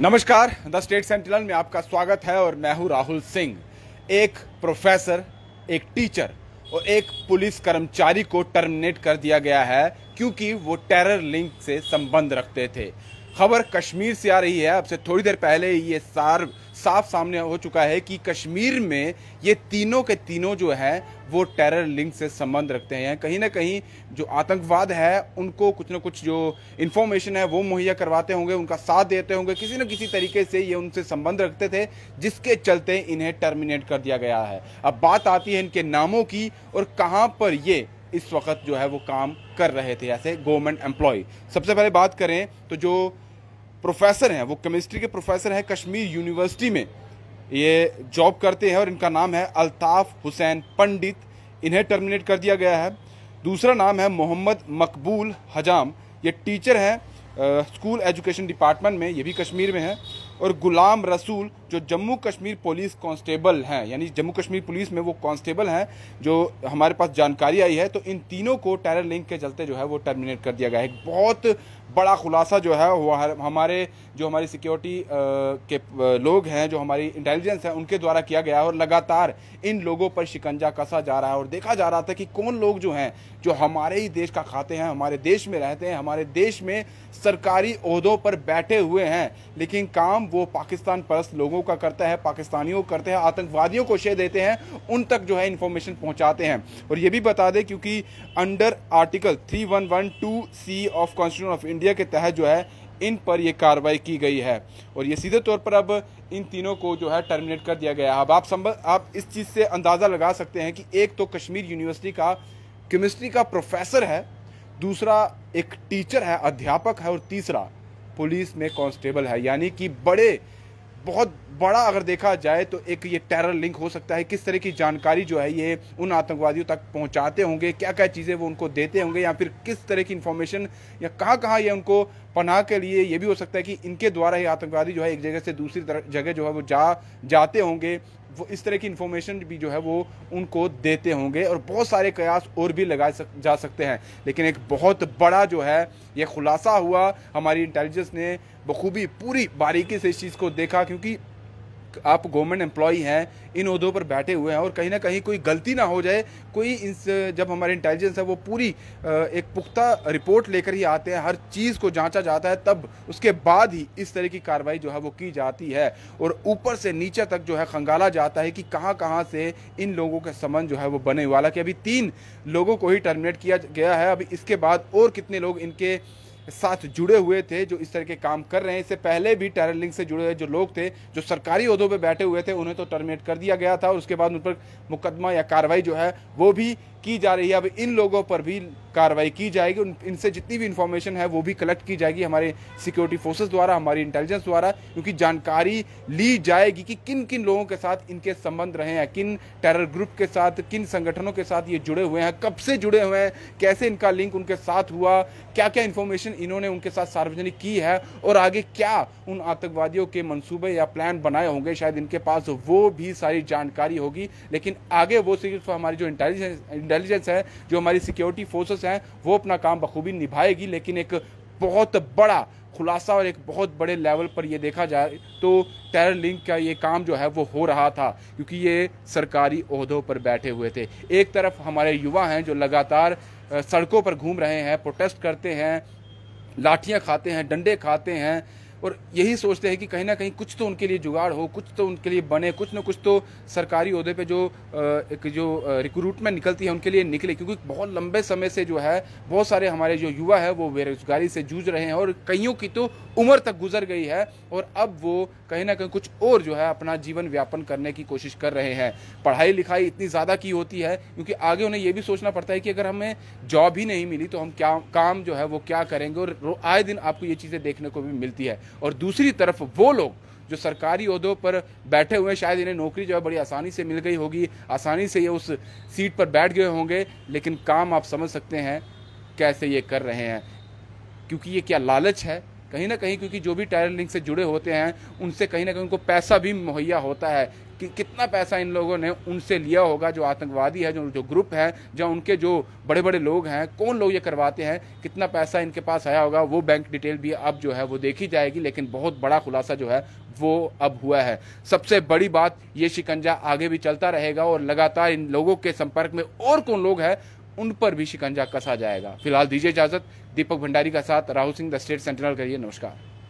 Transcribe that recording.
नमस्कार the state central में आपका स्वागत है और मैं हूं राहुल सिंह एक प्रोफेसर एक टीचर और एक पुलिस कर्मचारी को टर्मिनेट कर दिया गया है क्योंकि वो टेरर लिंक से संबंध रखते थे खबर कश्मीर से आ रही है अब से थोड़ी देर पहले ये सार साफ सामने हो चुका है कि कश्मीर में ये तीनों के तीनों जो है वो टेरर लिंक से संबंध रखते हैं कहीं ना कहीं जो आतंकवाद है उनको कुछ ना कुछ जो इन्फॉर्मेशन है वो मुहैया करवाते होंगे उनका साथ देते होंगे किसी न किसी तरीके से ये उनसे संबंध रखते थे जिसके चलते इन्हें टर्मिनेट कर दिया गया है अब बात आती है इनके नामों की और कहाँ पर ये इस वक्त जो है वो काम कर रहे थे ऐसे गवर्नमेंट एम्प्लॉय सबसे पहले बात करें तो जो प्रोफेसर हैं वो केमिस्ट्री के प्रोफेसर हैं कश्मीर यूनिवर्सिटी में ये जॉब करते हैं और इनका नाम है अल्ताफ हुसैन पंडित इन्हें टर्मिनेट कर दिया गया है दूसरा नाम है मोहम्मद मकबूल हजाम ये टीचर हैं स्कूल एजुकेशन डिपार्टमेंट में ये भी कश्मीर में है और गुलाम रसूल जो जम्मू कश्मीर पुलिस कांस्टेबल हैं यानी जम्मू कश्मीर पुलिस में वो कांस्टेबल हैं जो हमारे पास जानकारी आई है तो इन तीनों को टेरर लिंक के चलते जो है वो टर्मिनेट कर दिया गया है बहुत बड़ा खुलासा जो है वो हमारे जो हमारी सिक्योरिटी के लोग हैं जो हमारी इंटेलिजेंस है उनके द्वारा किया गया है और लगातार इन लोगों पर शिकंजा कसा जा रहा है और देखा जा रहा था कि कौन लोग जो हैं जो हमारे ही देश का खाते हैं हमारे देश में रहते हैं हमारे देश में सरकारी अहदों पर बैठे हुए हैं लेकिन काम वो पाकिस्तान परस्त लोगों का करता है पाकिस्तानियों करते हैं आतंकवादियों को शेय देते हैं उन तक जो है इन्फॉर्मेशन पहुँचाते हैं और ये भी बता दें क्योंकि under article three one one two C of constitution of India India के तहत जो है इन पर यह कार्रवाई की गई है और ये सीधे तौर पर अब इन तीनों को जो है टर्मिनेट कर दिया गया है अब आप संबंध आप इस चीज़ से अंदाज़ा लगा सकते हैं कि एक तो कश्मीर यूनिवर्सिटी का केमिस्ट्री का प्रोफेसर है दूसरा एक टीचर है अध्यापक है और तीसरा पुलिस में कांस्टेबल है यानी कि बड़े बहुत बड़ा अगर देखा जाए तो एक ये टेरर लिंक हो सकता है किस तरह की जानकारी जो है ये उन आतंकवादियों तक पहुंचाते होंगे क्या क्या चीज़ें वो उनको देते होंगे या फिर किस तरह की इन्फॉर्मेशन या कहाँ कहाँ ये उनको पनाह के लिए ये भी हो सकता है कि इनके द्वारा ही आतंकवादी जो है एक जगह से दूसरी जगह जो है वो जा जाते होंगे वो इस तरह की इन्फॉर्मेशन भी जो है वो उनको देते होंगे और बहुत सारे कयास और भी लगाए सक, जा सकते हैं लेकिन एक बहुत बड़ा जो है ये खुलासा हुआ हमारी इंटेलिजेंस ने बखूबी पूरी बारीकी से इस चीज़ को देखा क्योंकि आप गवर्नमेंट एम्प्लॉय हैं इन उहदों पर बैठे हुए हैं और कहीं ना कहीं कोई गलती ना हो जाए कोई इस जब हमारे इंटेलिजेंस है वो पूरी एक पुख्ता रिपोर्ट लेकर ही आते हैं हर चीज़ को जांचा जाता है तब उसके बाद ही इस तरह की कार्रवाई जो है वो की जाती है और ऊपर से नीचे तक जो है खंगाला जाता है कि कहाँ कहाँ से इन लोगों के समन जो है वो बने हुआ हालांकि अभी तीन लोगों को ही टर्मिनेट किया गया है अभी इसके बाद और कितने लोग इनके साथ जुड़े हुए थे जो इस तरह के काम कर रहे हैं इससे पहले भी टेरर लिंक से जुड़े हुए जो लोग थे जो सरकारी उहदों पर बैठे हुए थे उन्हें तो टर्मिनेट कर दिया गया था और उसके बाद उन पर मुकदमा या कार्रवाई जो है वो भी की जा रही है अब इन लोगों पर भी कार्रवाई की जाएगी इनसे जितनी भी इंफॉर्मेशन है वो भी कलेक्ट की जाएगी हमारे सिक्योरिटी फोर्सेज द्वारा हमारी इंटेलिजेंस द्वारा क्योंकि जानकारी ली जाएगी कि किन किन लोगों के साथ इनके संबंध रहे हैं किन टेरर ग्रुप के साथ किन संगठनों के साथ ये जुड़े हुए हैं कब से जुड़े हुए हैं कैसे इनका लिंक उनके साथ हुआ क्या क्या इन्फॉर्मेशन कम्युनिकेशन इन्होंने उनके साथ सार्वजनिक की है और आगे क्या उन आतंकवादियों के मंसूबे या प्लान बनाए होंगे शायद इनके पास वो भी सारी जानकारी होगी लेकिन आगे वो सिर्फ हमारी जो इंटेलिजेंस इंटेलिजेंस है जो हमारी सिक्योरिटी फोर्सेस हैं वो अपना काम बखूबी निभाएगी लेकिन एक बहुत बड़ा खुलासा और एक बहुत बड़े लेवल पर ये देखा जाए तो टेरर लिंक का ये काम जो है वो हो रहा था क्योंकि ये सरकारी अहदों पर बैठे हुए थे एक तरफ हमारे युवा हैं जो लगातार सड़कों पर घूम रहे हैं प्रोटेस्ट करते हैं लाठियां खाते हैं डंडे खाते हैं और यही सोचते हैं कि कहीं ना कहीं कुछ तो उनके लिए जुगाड़ हो कुछ तो उनके लिए बने कुछ ना कुछ तो सरकारी अहदे पे जो एक जो रिक्रूटमेंट निकलती है उनके लिए निकले क्योंकि बहुत लंबे समय से जो है बहुत सारे हमारे जो युवा है वो बेरोजगारी से जूझ रहे हैं और कईयों की तो उम्र तक गुजर गई है और अब वो कहीं ना कहीं कुछ और जो है अपना जीवन व्यापन करने की कोशिश कर रहे हैं पढ़ाई लिखाई इतनी ज़्यादा की होती है क्योंकि आगे उन्हें ये भी सोचना पड़ता है कि अगर हमें जॉब ही नहीं मिली तो हम क्या काम जो है वो क्या करेंगे और आए दिन आपको ये चीज़ें देखने को भी मिलती है और दूसरी तरफ वो लोग जो सरकारी उहदों पर बैठे हुए हैं शायद इन्हें नौकरी जो है बड़ी आसानी से मिल गई होगी आसानी से ये उस सीट पर बैठ गए होंगे लेकिन काम आप समझ सकते हैं कैसे ये कर रहे हैं क्योंकि ये क्या लालच है कहीं ना कहीं क्योंकि जो भी टायर लिंक से जुड़े होते हैं उनसे कहीं ना कहीं उनको पैसा भी मुहैया होता है कि कितना पैसा इन लोगों ने उनसे लिया होगा जो आतंकवादी है जो जो ग्रुप है जो उनके जो बड़े बड़े लोग हैं कौन लोग ये करवाते हैं कितना पैसा इनके पास आया होगा वो बैंक डिटेल भी अब जो है वो देखी जाएगी लेकिन बहुत बड़ा खुलासा जो है वो अब हुआ है सबसे बड़ी बात ये शिकंजा आगे भी चलता रहेगा और लगातार इन लोगों के संपर्क में और कौन लोग हैं उन पर भी शिकंजा कसा जाएगा फिलहाल दीजिए इजाजत दीपक भंडारी का साथ Rahul Singh the state central करिए नमस्कार